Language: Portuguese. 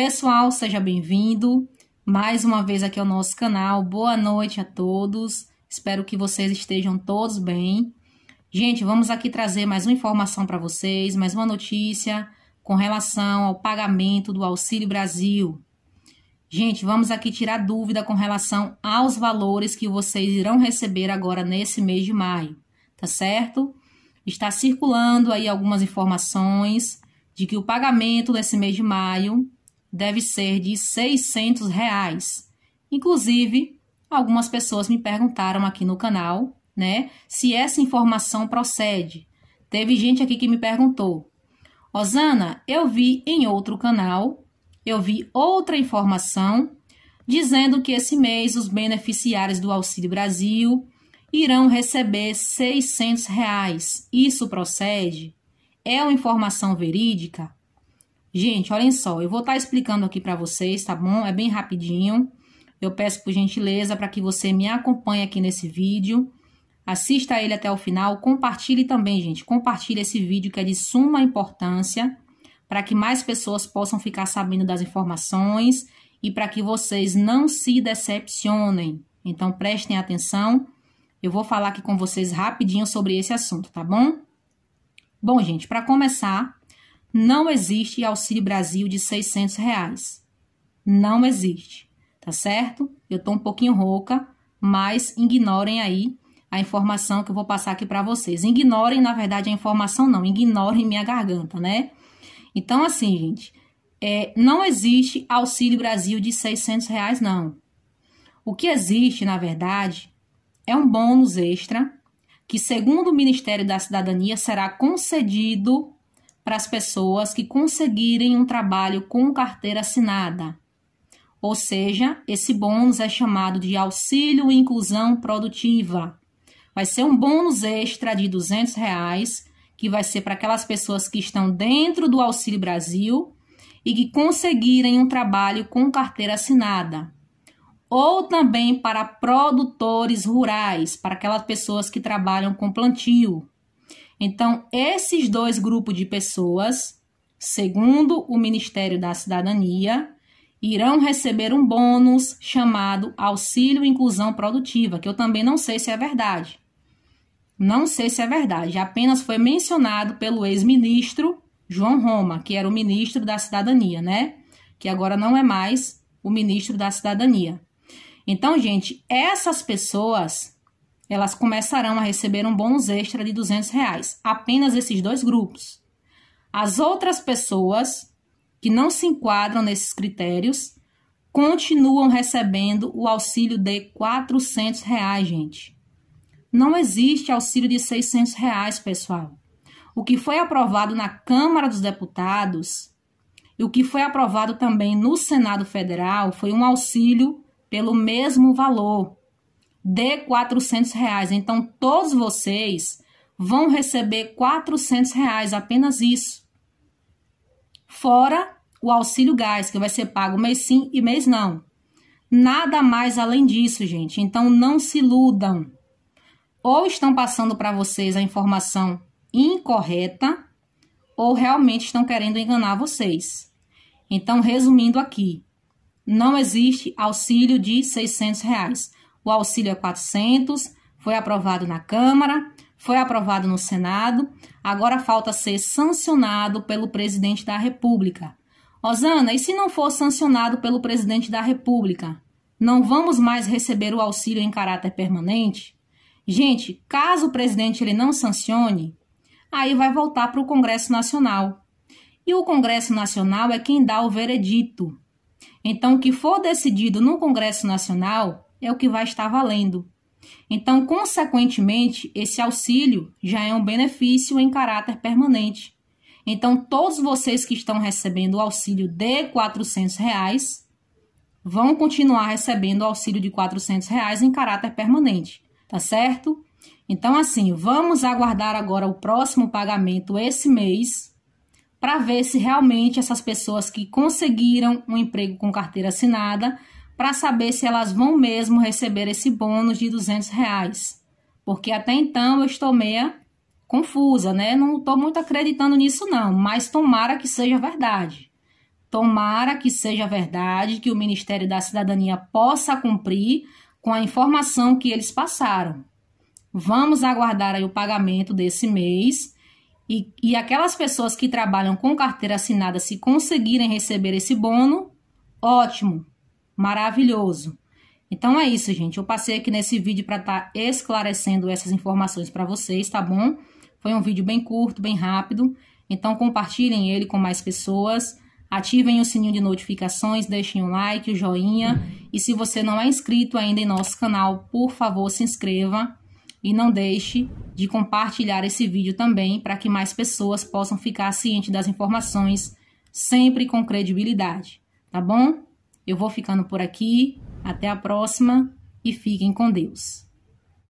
Pessoal, seja bem-vindo mais uma vez aqui ao nosso canal. Boa noite a todos. Espero que vocês estejam todos bem. Gente, vamos aqui trazer mais uma informação para vocês, mais uma notícia com relação ao pagamento do Auxílio Brasil. Gente, vamos aqui tirar dúvida com relação aos valores que vocês irão receber agora nesse mês de maio, tá certo? Está circulando aí algumas informações de que o pagamento desse mês de maio deve ser de 600 reais. Inclusive, algumas pessoas me perguntaram aqui no canal, né, se essa informação procede. Teve gente aqui que me perguntou: Osana, eu vi em outro canal, eu vi outra informação dizendo que esse mês os beneficiários do Auxílio Brasil irão receber 600 reais. Isso procede? É uma informação verídica? Gente, olhem só, eu vou estar tá explicando aqui para vocês, tá bom? É bem rapidinho. Eu peço por gentileza para que você me acompanhe aqui nesse vídeo. Assista ele até o final, compartilhe também, gente. Compartilhe esse vídeo que é de suma importância para que mais pessoas possam ficar sabendo das informações e para que vocês não se decepcionem. Então prestem atenção. Eu vou falar aqui com vocês rapidinho sobre esse assunto, tá bom? Bom, gente, para começar, não existe Auxílio Brasil de 600 reais. Não existe, tá certo? Eu tô um pouquinho rouca, mas ignorem aí a informação que eu vou passar aqui para vocês. Ignorem, na verdade, a informação não, ignorem minha garganta, né? Então, assim, gente, é, não existe Auxílio Brasil de 600 reais, não. O que existe, na verdade, é um bônus extra que, segundo o Ministério da Cidadania, será concedido para as pessoas que conseguirem um trabalho com carteira assinada. Ou seja, esse bônus é chamado de auxílio inclusão produtiva. Vai ser um bônus extra de R$ 200 reais, que vai ser para aquelas pessoas que estão dentro do Auxílio Brasil e que conseguirem um trabalho com carteira assinada. Ou também para produtores rurais, para aquelas pessoas que trabalham com plantio. Então, esses dois grupos de pessoas, segundo o Ministério da Cidadania, irão receber um bônus chamado Auxílio Inclusão Produtiva, que eu também não sei se é verdade. Não sei se é verdade, apenas foi mencionado pelo ex-ministro João Roma, que era o ministro da Cidadania, né? Que agora não é mais o ministro da Cidadania. Então, gente, essas pessoas elas começarão a receber um bônus extra de 200 reais. Apenas esses dois grupos. As outras pessoas que não se enquadram nesses critérios continuam recebendo o auxílio de 400 reais, gente. Não existe auxílio de 600 reais, pessoal. O que foi aprovado na Câmara dos Deputados e o que foi aprovado também no Senado Federal foi um auxílio pelo mesmo valor, de 400 reais. Então, todos vocês vão receber 400 reais, apenas isso. Fora o auxílio gás, que vai ser pago mês sim e mês não. Nada mais além disso, gente. Então, não se iludam. Ou estão passando para vocês a informação incorreta, ou realmente estão querendo enganar vocês. Então, resumindo aqui, não existe auxílio de 600 reais. O auxílio é 400, foi aprovado na Câmara, foi aprovado no Senado, agora falta ser sancionado pelo presidente da República. Osana, e se não for sancionado pelo presidente da República? Não vamos mais receber o auxílio em caráter permanente? Gente, caso o presidente ele não sancione, aí vai voltar para o Congresso Nacional. E o Congresso Nacional é quem dá o veredito. Então, o que for decidido no Congresso Nacional é o que vai estar valendo. Então, consequentemente, esse auxílio já é um benefício em caráter permanente. Então, todos vocês que estão recebendo o auxílio de R$ reais vão continuar recebendo o auxílio de R$ reais em caráter permanente, tá certo? Então, assim, vamos aguardar agora o próximo pagamento esse mês para ver se realmente essas pessoas que conseguiram um emprego com carteira assinada para saber se elas vão mesmo receber esse bônus de 200 reais. Porque até então eu estou meia confusa, né? Não estou muito acreditando nisso, não, mas tomara que seja verdade. Tomara que seja verdade, que o Ministério da Cidadania possa cumprir com a informação que eles passaram. Vamos aguardar aí o pagamento desse mês. E, e aquelas pessoas que trabalham com carteira assinada, se conseguirem receber esse bônus, ótimo, maravilhoso. Então é isso, gente. Eu passei aqui nesse vídeo para estar tá esclarecendo essas informações para vocês, tá bom? Foi um vídeo bem curto, bem rápido. Então compartilhem ele com mais pessoas, ativem o sininho de notificações, deixem um like, o um joinha. E se você não é inscrito ainda em nosso canal, por favor, se inscreva. E não deixe de compartilhar esse vídeo também para que mais pessoas possam ficar cientes das informações, sempre com credibilidade, tá bom? Eu vou ficando por aqui. Até a próxima e fiquem com Deus.